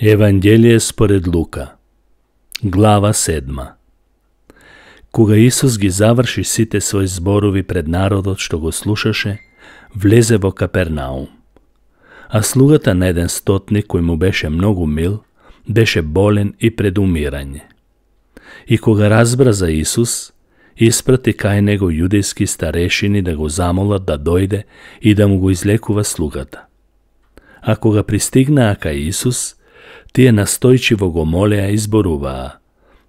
Евангелие според Лука, глава 7. Кога Исус ги заврши сите своји зборови пред народот што го слушаше, влезе во Капернаум. А слугата на еден стотник кој му беше многу мил, беше болен и пред умирање. И кога разбра за Исус, испрати кај него јудејски старешини да го замолат да дојде и да му го излекува слугата. А кога пристигнаа кај Исус, Тие настојчиво го молеа и зборуваа.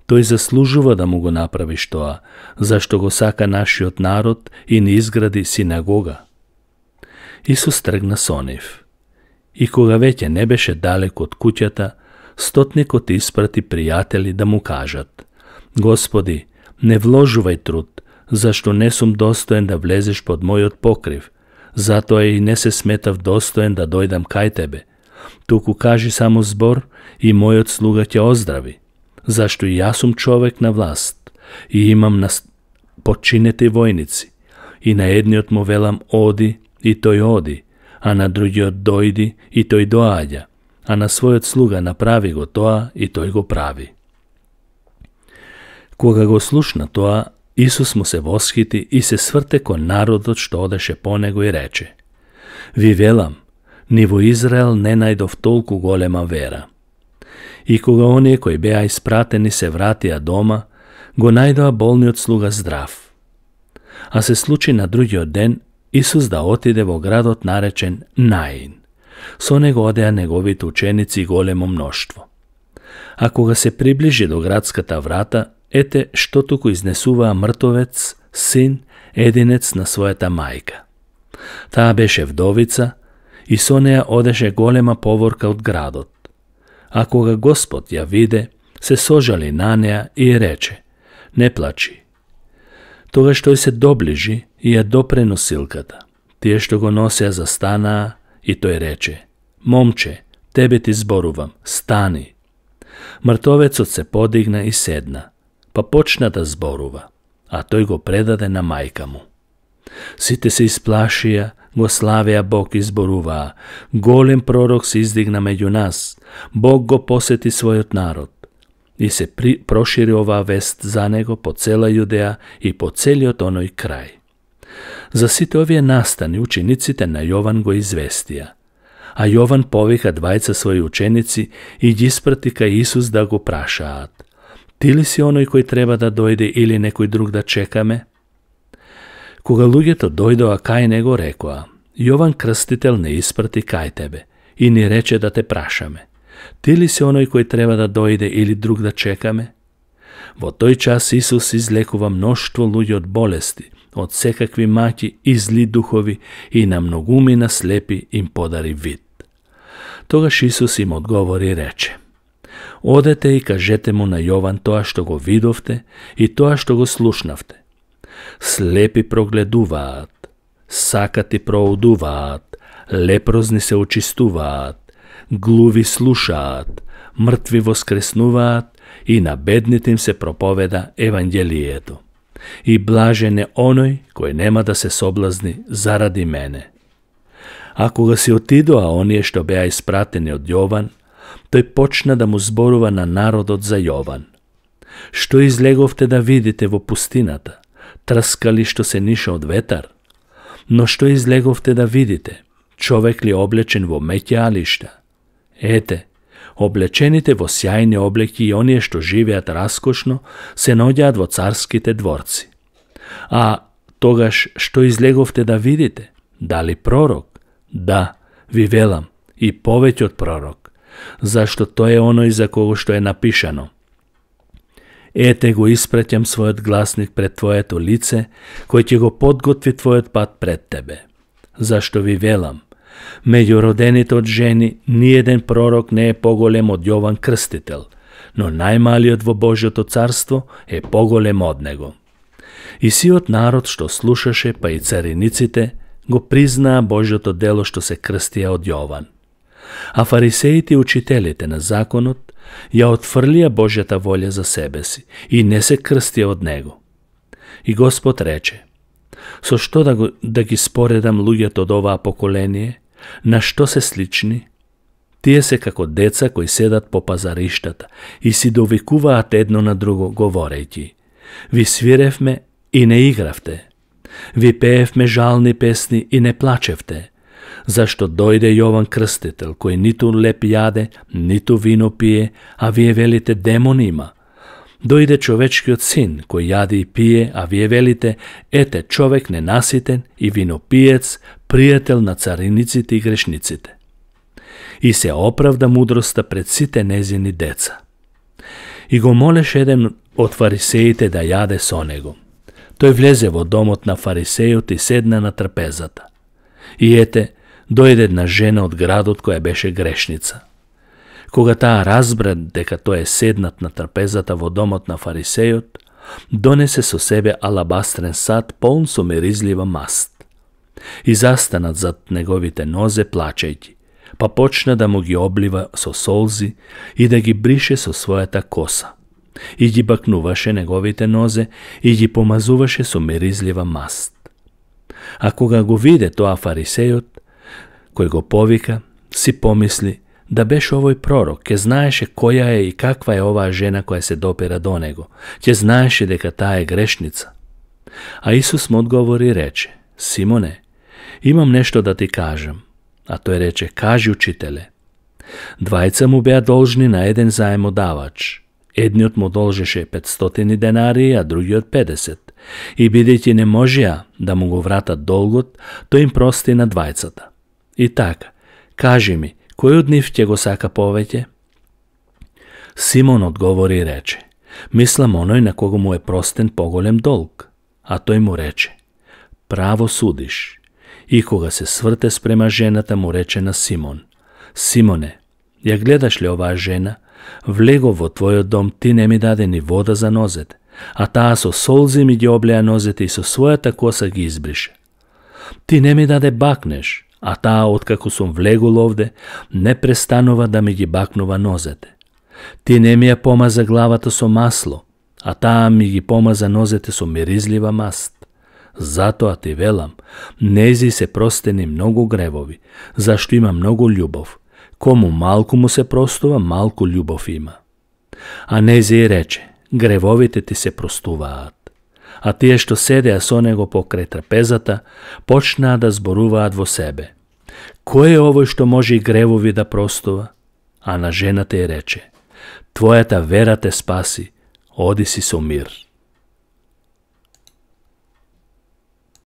Тој заслужува да му го направи штоа, зашто го сака нашиот народ и ни изгради синагога. Исус тргна со нив. И кога веќе не беше далеко од куќата, стотникот испрати пријатели да му кажат «Господи, не вложувај труд, зашто не сум достоен да влезеш под мојот покрив, затоа и не се сметав достоен да дојдам кај тебе – туку кажи само збор и мојот слуга ќе оздрави, зашто и јас сум човек на власт и имам на починети војници. И на едниот му велам оди и тој оди, а на другиот дојди и тој доаѓа, а на својот слуга направи го тоа и тој го прави. Кога го слушна тоа, Исус му се восхити и се сврте кон народот што одеше по него и рече: Ви велам, ни во Израел не најдов толку голема вера. И кога оние кои беа испратени се вратија дома, го најдоа болниот слуга здрав. А се случи на другиот ден Исус да отиде во градот наречен Наин. Со него одеа неговите ученици големо мноштво. А кога се приближи до градската врата, ете што туку изнесуваа мртовец, син, единец на својата мајка. Таа беше вдовица, и со неа одеше голема поворка од градот. А кога Господ ја виде, се сожали на неа и рече, не плачи. Тога што се доближи и ја допре носилката. Тие што го носеа застанаа и тој рече, момче, тебе ти зборувам, стани. Мртовецот се подигна и седна, па почна да зборува, а тој го предаде на мајка му. Сите се исплашија го славеа Бог зборуваа. Голем пророк се издигна меѓу нас. Бог го посети својот народ. И се при, прошири оваа вест за него по цела Јудеа и по целиот оној крај. За сите овие настани учениците на Јован го известија. А Јован повика двајца своји ученици и ги спрати кај Исус да го прашаат. Ти ли си оној кој треба да дојде или некој друг да чекаме? Кога луѓето дојдоа кај него, рекоа, Јован Крстител не испрати кај тебе и ни рече да те прашаме. Ти ли си оној кој треба да дојде или друг да чекаме? Во тој час Исус излекува мноштво луѓе од болести, од секакви маки и зли духови и на многуми на слепи им подари вид. Тогаш Исус им одговори и рече Одете и кажете му на Јован тоа што го видовте и тоа што го слушнавте слепи прогледуваат, сакати проудуваат, лепрозни се очистуваат, глуви слушаат, мртви воскреснуваат и на бедните им се проповеда Евангелието. И блажен е оној кој нема да се соблазни заради мене. А кога си отидоа оние што беа испратени од Јован, тој почна да му зборува на народот за Јован. Што излеговте да видите во пустината? трскали што се ниша од ветар. Но што излеговте да видите? Човек ли облечен во алишта? Ете, облечените во сјајни облеки и оние што живеат раскошно, се наоѓаат во царските дворци. А тогаш што излеговте да видите? Дали пророк? Да, ви велам, и повеќе од пророк, зашто тој е оној за кого што е напишано – Ете го испраќам својот гласник пред твоето лице, кој ќе го подготви твојот пат пред тебе. Зашто ви велам, меѓу родените од жени ниеден пророк не е поголем од Јован Крстител, но најмалиот во Божјото царство е поголем од него. И сиот народ што слушаше, па и цариниците, го признаа Божјото дело што се крстија од Јован. А фарисеите и учителите на законот Ја отфрлија Божјата волја за себе си и не се крстија од него. И Господ рече, со што да, го, да ги споредам луѓето од оваа поколение, на што се слични? Тие се како деца кои седат по пазариштата и си довикуваат едно на друго, говорејќи. Ви свиревме и не игравте. Ви пеевме жални песни и не плачевте зашто дојде Јован Крстител, кој ниту леп јаде, ниту вино пие, а вие велите демон има. Дојде човечкиот син, кој јаде и пие, а вие велите, ете човек ненаситен и винопиец, пријател на цариниците и грешниците. И се оправда мудроста пред сите незини деца. И го молеше еден од фарисеите да јаде со него. Тој влезе во домот на фарисејот и седна на трпезата. И ете, дојде една жена од градот која беше грешница. Кога таа разбра дека тој е седнат на трапезата во домот на фарисејот, донесе со себе алабастрен сад полн со меризлива маст. И застанат зад неговите нозе плачејќи, па почна да му ги облива со солзи и да ги брише со својата коса. И ги бакнуваше неговите нозе и ги помазуваше со меризлива маст. А кога го виде тоа фарисејот, кој го повика, си помисли да беше овој пророк, ќе знаеше која е и каква е оваа жена која се допира до него, ќе знаеше дека таа е грешница. А Исус му одговори рече, Симоне, имам нешто да ти кажам. А тој рече, кажи учителе. Двајца му беа должни на еден заемодавач. Едниот му должеше 500 денари, а другиот 50. И бидејќи не можеа да му го вратат долгот, тој им прости на двајцата. И така, кажи ми, кој од нив ќе го сака повеќе? Симон одговори и рече, мислам оној на кого му е простен поголем долг. А тој му рече, право судиш. И кога се сврте спрема жената, му рече на Симон, Симоне, ја гледаш ли оваа жена? Влего во твојот дом, ти не ми даде ни вода за нозет, а таа со солзи ми ги облеа нозете и со својата коса ги избрише. Ти не ми даде бакнеш, а таа откако сум влегол овде, не престанува да ми ги бакнува нозете. Ти не ми ја помаза главата со масло, а таа ми ги помаза нозете со миризлива маст. Затоа ти велам, нези се простени многу гревови, зашто има многу љубов. Кому малку му се простува, малку љубов има. А нези рече, гревовите ти се простуваат а тие што седеа со него покрај трапезата, почнаа да зборуваат во себе. Кој е овој што може и гревови да простува? А на жената ја рече, Твојата вера те спаси, оди си со мир.